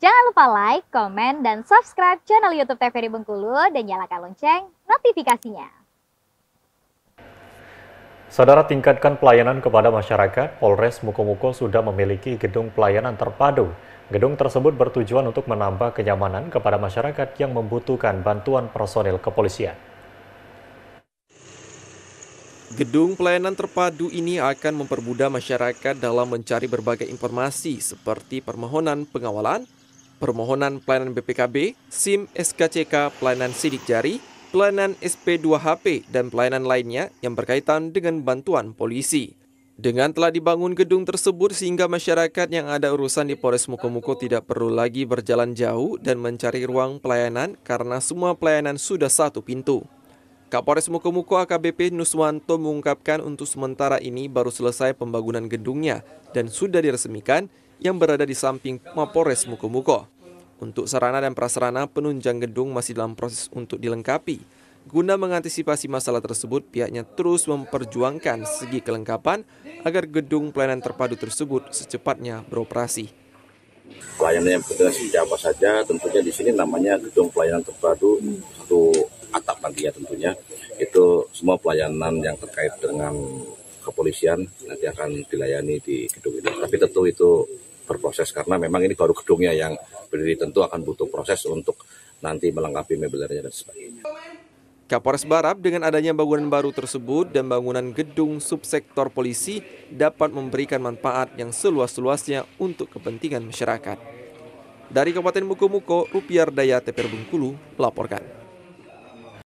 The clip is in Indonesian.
Jangan lupa like, komen, dan subscribe channel YouTube TVRI Bengkulu dan nyalakan lonceng notifikasinya. Saudara tingkatkan pelayanan kepada masyarakat, Polres Mukomuko sudah memiliki gedung pelayanan terpadu. Gedung tersebut bertujuan untuk menambah kenyamanan kepada masyarakat yang membutuhkan bantuan personil kepolisian. Gedung pelayanan terpadu ini akan mempermudah masyarakat dalam mencari berbagai informasi seperti permohonan pengawalan, permohonan pelayanan BPKB, SIM SKCK pelayanan sidik jari, pelayanan SP2HP, dan pelayanan lainnya yang berkaitan dengan bantuan polisi. Dengan telah dibangun gedung tersebut sehingga masyarakat yang ada urusan di Polres Mukomuko tidak perlu lagi berjalan jauh dan mencari ruang pelayanan karena semua pelayanan sudah satu pintu. Kapolres Mukomuko AKBP Nuswanto mengungkapkan untuk sementara ini baru selesai pembangunan gedungnya dan sudah diresmikan yang berada di samping Mapores Mukomuko. Untuk sarana dan prasarana, penunjang gedung masih dalam proses untuk dilengkapi. Guna mengantisipasi masalah tersebut, pihaknya terus memperjuangkan segi kelengkapan agar gedung pelayanan terpadu tersebut secepatnya beroperasi. Pelayanan yang bergerak siapa saja, tentunya di sini namanya gedung pelayanan terpadu, satu atap nanti ya tentunya. Itu semua pelayanan yang terkait dengan kepolisian nanti akan dilayani di gedung ini. Tapi tentu itu berproses karena memang ini baru gedungnya yang berdiri tentu akan butuh proses untuk nanti melengkapi mebelernya dan sebagainya. Kapolres Barat dengan adanya bangunan baru tersebut dan bangunan gedung subsektor polisi dapat memberikan manfaat yang seluas-luasnya untuk kepentingan masyarakat. Dari Kabupaten Mukomuko, Rupiar Daya Teper Bengkulu melaporkan.